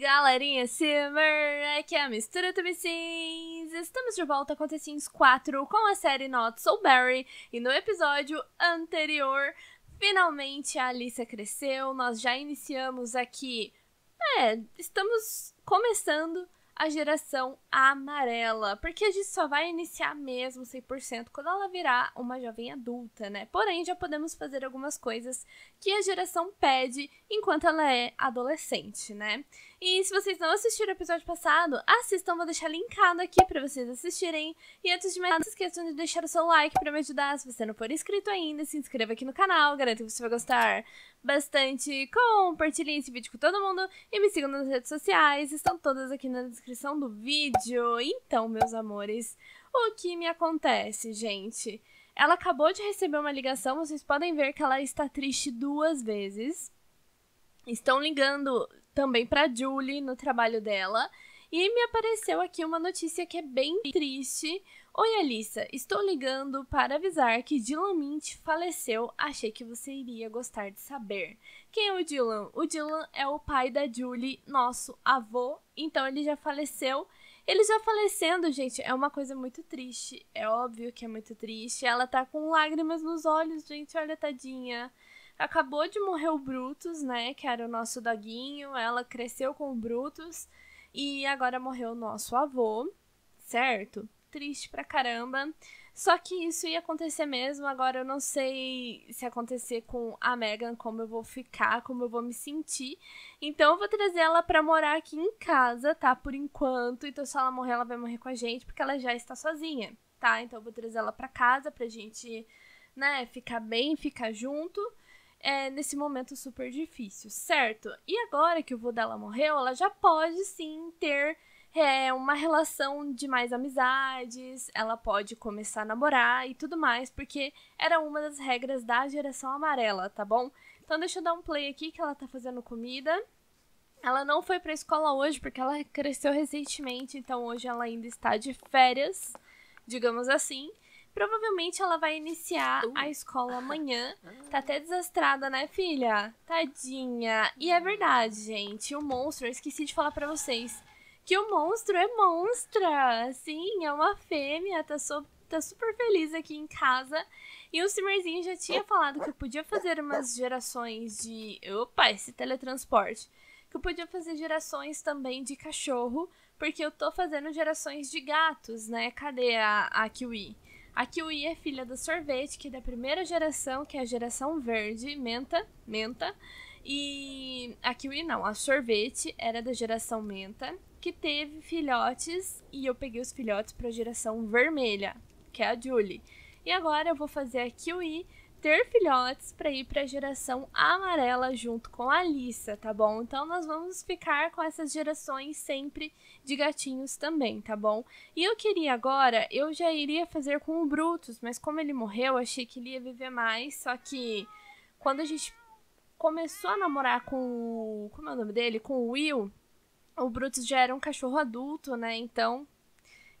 galerinha, Simmer, aqui é a mistura Tube Estamos de volta com The Sims 4 com a série Not So Barry. E no episódio anterior, finalmente a Alicia cresceu. Nós já iniciamos aqui. É, estamos começando a geração amarela, porque a gente só vai iniciar mesmo 100% quando ela virar uma jovem adulta, né? Porém, já podemos fazer algumas coisas que a geração pede enquanto ela é adolescente, né? E se vocês não assistiram o episódio passado, assistam, vou deixar linkado aqui para vocês assistirem. E antes de mais, não se esqueçam de deixar o seu like para me ajudar. Se você não for inscrito ainda, se inscreva aqui no canal, garanto que você vai gostar bastante. Compartilhe esse vídeo com todo mundo e me sigam nas redes sociais, estão todas aqui na descrição do vídeo. Então, meus amores, o que me acontece, gente? Ela acabou de receber uma ligação, vocês podem ver que ela está triste duas vezes estão ligando também para Julie no trabalho dela. E me apareceu aqui uma notícia que é bem triste. Oi, Alissa, estou ligando para avisar que Dylan Mint faleceu. Achei que você iria gostar de saber. Quem é o Dylan? O Dylan é o pai da Julie, nosso avô. Então ele já faleceu. Ele já falecendo, gente, é uma coisa muito triste. É óbvio que é muito triste. Ela tá com lágrimas nos olhos, gente. Olha, tadinha acabou de morrer o Brutus, né? Que era o nosso doguinho. Ela cresceu com o Brutus. E agora morreu o nosso avô, certo? Triste pra caramba. Só que isso ia acontecer mesmo. Agora eu não sei se acontecer com a Megan, como eu vou ficar, como eu vou me sentir. Então eu vou trazer ela pra morar aqui em casa, tá? Por enquanto. Então se ela morrer, ela vai morrer com a gente, porque ela já está sozinha, tá? Então eu vou trazer ela pra casa pra gente, né, ficar bem, ficar junto é, nesse momento super difícil, certo? E agora que o vô dela morreu, ela já pode sim ter é, uma relação de mais amizades, ela pode começar a namorar e tudo mais, porque era uma das regras da geração amarela, tá bom? Então deixa eu dar um play aqui que ela tá fazendo comida. Ela não foi pra escola hoje porque ela cresceu recentemente, então hoje ela ainda está de férias, digamos assim. Provavelmente ela vai iniciar a escola amanhã. Ah. Tá até desastrada, né, filha? Tadinha. E é verdade, gente. O monstro, eu esqueci de falar para vocês. Que o monstro é monstra. Sim, é uma fêmea. Tá, so, tá super feliz aqui em casa. E o Simmerzinho já tinha falado que eu podia fazer umas gerações de. Opa, esse teletransporte. Que eu podia fazer gerações também de cachorro. Porque eu tô fazendo gerações de gatos, né? Cadê a, a Kiwi? A kiwi é filha do sorvete, que é da primeira geração, que é a geração verde, menta, menta. E a kiwi não, a sorvete era da geração menta, que teve filhotes e eu peguei os filhotes para a geração vermelha, que é a Julie. E agora eu vou fazer a kiwi ter filhotes para ir para a geração amarela junto com a Alissa, tá bom? Então nós vamos ficar com essas gerações sempre de gatinhos também, tá bom? E eu queria agora, eu já iria fazer com o Brutus, mas como ele morreu, achei que ele ia viver mais, só que quando a gente começou a namorar com o, como é o nome dele, com o Will, o Brutus já era um cachorro adulto, né? Então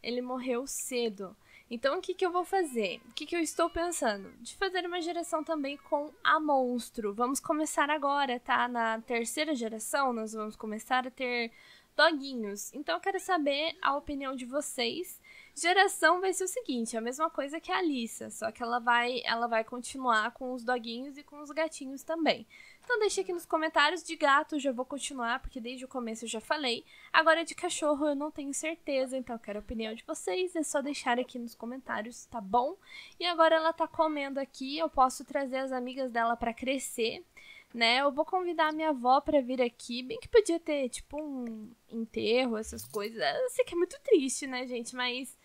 ele morreu cedo. Então, o que, que eu vou fazer? O que, que eu estou pensando? De fazer uma geração também com a monstro. Vamos começar agora, tá? Na terceira geração, nós vamos começar a ter doguinhos. Então, eu quero saber a opinião de vocês. Geração vai ser o seguinte, é a mesma coisa que a Alissa, só que ela vai, ela vai continuar com os doguinhos e com os gatinhos também. Então deixe aqui nos comentários de gato, já vou continuar, porque desde o começo eu já falei. Agora de cachorro eu não tenho certeza, então eu quero a opinião de vocês. É só deixar aqui nos comentários, tá bom? E agora ela tá comendo aqui, eu posso trazer as amigas dela para crescer né? Eu vou convidar a minha avó para vir aqui. Bem que podia ter, tipo, um enterro, essas coisas. Eu sei que é muito triste, né, gente? Mas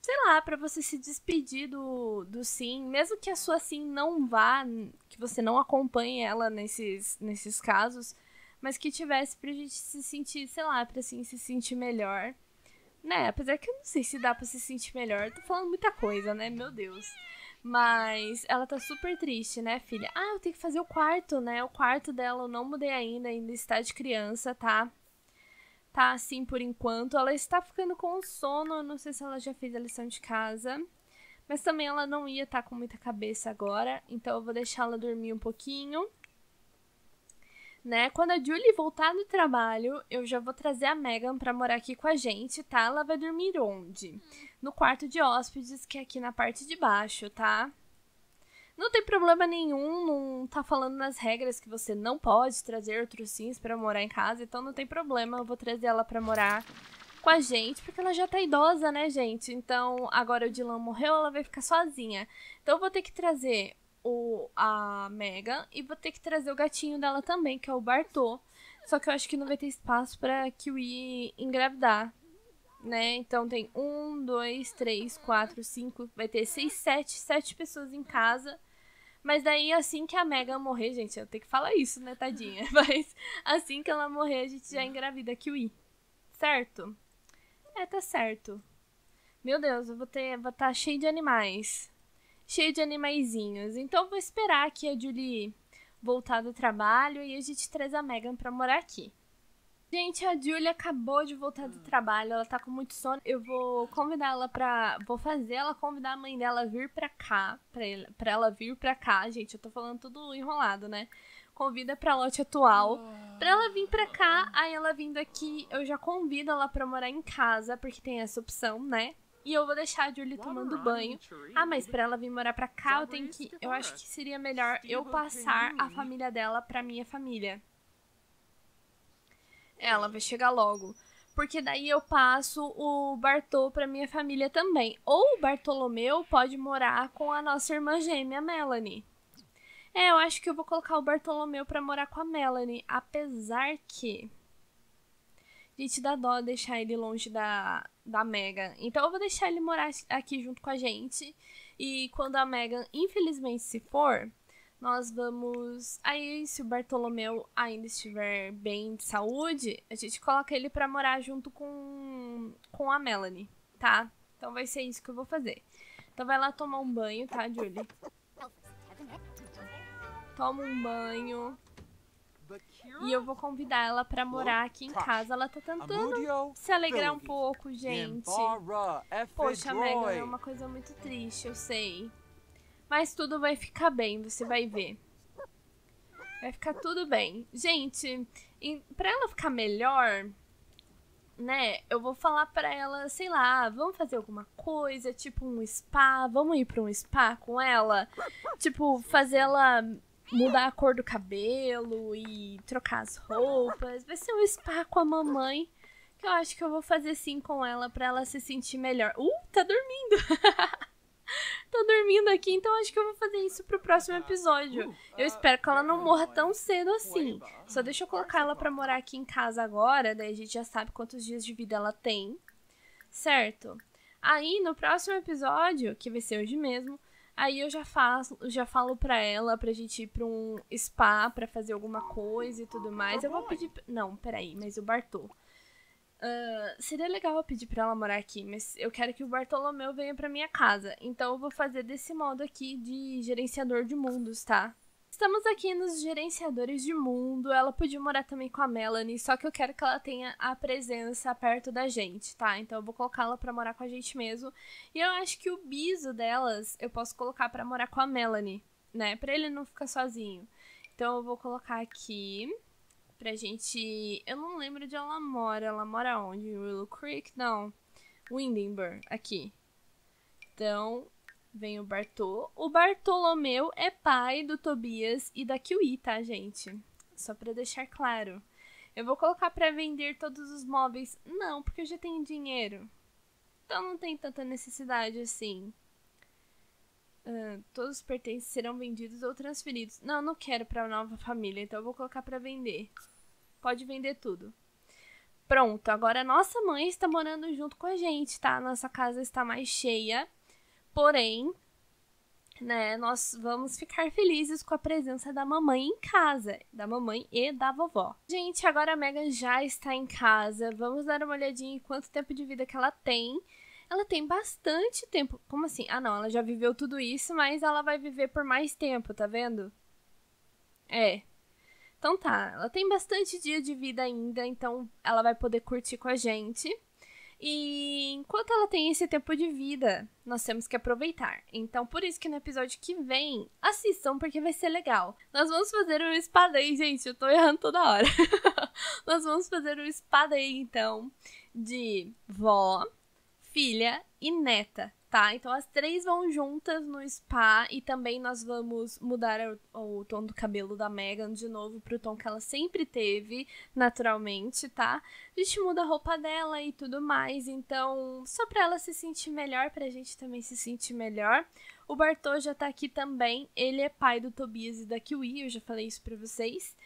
sei lá, para você se despedir do, do sim, mesmo que a sua sim não vá, que você não acompanhe ela nesses, nesses casos, mas que tivesse pra gente se sentir, sei lá, pra assim se sentir melhor. Né, apesar que eu não sei se dá pra se sentir melhor, tô falando muita coisa, né, meu Deus. Mas ela tá super triste, né, filha? Ah, eu tenho que fazer o quarto, né? O quarto dela eu não mudei ainda, ainda está de criança, tá? tá assim por enquanto. Ela está ficando com sono, não sei se ela já fez a lição de casa. Mas também ela não ia estar tá com muita cabeça agora, então eu vou deixá-la dormir um pouquinho. Né? Quando a Julie voltar do trabalho, eu já vou trazer a Megan para morar aqui com a gente, tá? Ela vai dormir onde? No quarto de hóspedes, que é aqui na parte de baixo, tá? Não tem problema nenhum, não tá falando nas regras que você não pode trazer outros sims para morar em casa, então não tem problema, eu vou trazer ela para morar com a gente, porque ela já tá idosa, né, gente? Então, agora o Dylan morreu, ela vai ficar sozinha. Então, eu vou ter que trazer o, a Megan e vou ter que trazer o gatinho dela também, que é o Bartô. Só que eu acho que não vai ter espaço pra Kiwi engravidar, né? Então, tem um, dois, três, quatro, cinco, vai ter seis, sete, sete pessoas em casa. Mas daí, assim que a Megan morrer, gente, eu tenho que falar isso, né, tadinha? Mas assim que ela morrer, a gente já engravida a Kiwi. Certo? É, tá certo. Meu Deus, eu vou ter. Vou estar tá cheio de animais. Cheio de animaizinhos. Então vou esperar que a Julie voltar do trabalho e a gente traz a Megan pra morar aqui. Gente, a Julia acabou de voltar do trabalho, ela tá com muito sono. Eu vou convidar ela pra. Vou fazer ela convidar a mãe dela a vir pra cá. Pra, ele, pra ela vir pra cá, gente. Eu tô falando tudo enrolado, né? Convida pra lote atual. Ah. Pra ela vir pra cá, aí ela vindo aqui, eu já convido ela pra morar em casa, porque tem essa opção, né? E eu vou deixar a Julie tomando banho. Ah, mas pra ela vir morar pra cá, eu tenho que. Eu acho que seria melhor eu passar a família dela pra minha família. Ela vai chegar logo. Porque daí eu passo o Bartô pra minha família também. Ou o Bartolomeu pode morar com a nossa irmã gêmea, Melanie. É, eu acho que eu vou colocar o Bartolomeu pra morar com a Melanie. Apesar que. Gente, dá dó deixar ele longe da, da Megan. Então eu vou deixar ele morar aqui junto com a gente. E quando a Megan, infelizmente, se for, nós vamos. Aí, se o Bartolomeu ainda estiver bem de saúde, a gente coloca ele para morar junto com, com a Melanie, tá? Então vai ser isso que eu vou fazer. Então vai lá tomar um banho, tá, Julie? Toma um banho. E eu vou convidar ela para morar aqui em casa. Ela tá tentando se alegrar um pouco, gente. Poxa, Megan, é uma coisa muito triste, eu sei. Mas tudo vai ficar bem, você vai ver. Vai ficar tudo bem. Gente, para ela ficar melhor, né? Eu vou falar para ela, sei lá, vamos fazer alguma coisa, tipo um spa, vamos ir para um spa com ela, tipo fazer ela mudar a cor do cabelo e trocar as roupas. Vai ser um spa com a mamãe. Que eu acho que eu vou fazer sim com ela para ela se sentir melhor. Uh, tá dormindo. tá dormindo aqui, então acho que eu vou fazer isso pro próximo ah. episódio. Eu ah, espero que ela não ah, morra tão cedo assim. Só deixa eu colocar ela pra morar aqui em casa agora, daí a gente já sabe quantos dias de vida ela tem. Certo? Aí, no próximo episódio, que vai ser hoje mesmo, aí eu já faço, já falo pra ela pra gente ir pra um spa pra fazer alguma coisa e tudo mais. Tá eu vou pedir. Não, peraí, mas o Bartô. Uh, seria legal pedir pra ela morar aqui, mas eu quero que o Bartolomeu venha pra minha casa. Então eu vou fazer desse modo aqui de gerenciador de mundos, tá? Estamos aqui nos gerenciadores de mundo. Ela podia morar também com a Melanie, só que eu quero que ela tenha a presença perto da gente, tá? Então eu vou colocá-la para morar com a gente mesmo. E eu acho que o biso delas eu posso colocar para morar com a Melanie, né? Para ele não ficar sozinho. Então eu vou colocar aqui pra gente. Eu não lembro de onde ela mora. Ela mora onde? Willow Creek? Não. Windenburg, aqui. Então, vem o Bartô. O Bartolomeu é pai do Tobias e da Kiwi, tá, gente? Só pra deixar claro. Eu vou colocar para vender todos os móveis? Não, porque eu já tenho dinheiro. Então não tem tanta necessidade assim. Ah, todos os pertences serão vendidos ou transferidos. Não, não quero para a nova família, então eu vou colocar para vender. Pode vender tudo. Pronto, agora a nossa mãe está morando junto com a gente, tá? Nossa casa está mais cheia. Porém, né, nós vamos ficar felizes com a presença da mamãe em casa, da mamãe e da vovó. Gente, agora a Megan já está em casa. Vamos dar uma olhadinha em quanto tempo de vida que ela tem ela tem bastante tempo. Como assim? Ah, não, ela já viveu tudo isso, mas ela vai viver por mais tempo, tá vendo? É. Então tá, ela tem bastante dia de vida ainda, então ela vai poder curtir com a gente. E enquanto ela tem esse tempo de vida, nós temos que aproveitar. Então, por isso que no episódio que vem, assistam, porque vai ser legal. Nós vamos fazer um espadei, gente. Eu tô errando toda hora. nós vamos fazer um espadei, então, de vó, filha e neta, tá? Então as três vão juntas no spa e também nós vamos mudar o, o tom do cabelo da Megan de novo pro tom que ela sempre teve, naturalmente, tá? A gente muda a roupa dela e tudo mais, então só pra ela se sentir melhor, pra gente também se sentir melhor. O Bartô já tá aqui também, ele é pai do Tobias e da Kiwi, eu já falei isso pra vocês.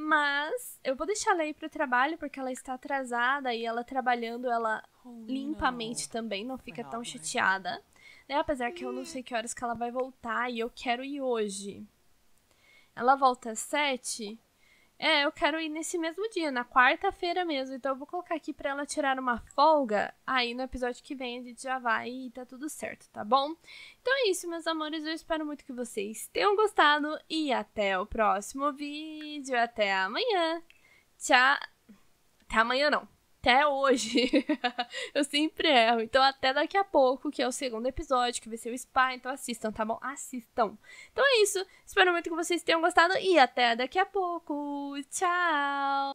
Mas eu vou deixar ela ir pro trabalho porque ela está atrasada e ela trabalhando, ela oh, limpa mente também, não fica não, tão né? chateada. Né? Apesar que eu não sei que horas que ela vai voltar e eu quero ir hoje. Ela volta às sete, é, eu quero ir nesse mesmo dia, na quarta-feira mesmo. Então eu vou colocar aqui para ela tirar uma folga. Aí no episódio que vem a gente já vai e tá tudo certo, tá bom? Então é isso, meus amores. Eu espero muito que vocês tenham gostado e até o próximo vídeo. Até amanhã. Tchau. Até amanhã não até hoje. eu sempre erro. Então, até daqui a pouco, que é o segundo episódio, que vai ser o Spa. Então, assistam, tá bom? Assistam. Então é isso. Espero muito que vocês tenham gostado. E até daqui a pouco. Tchau!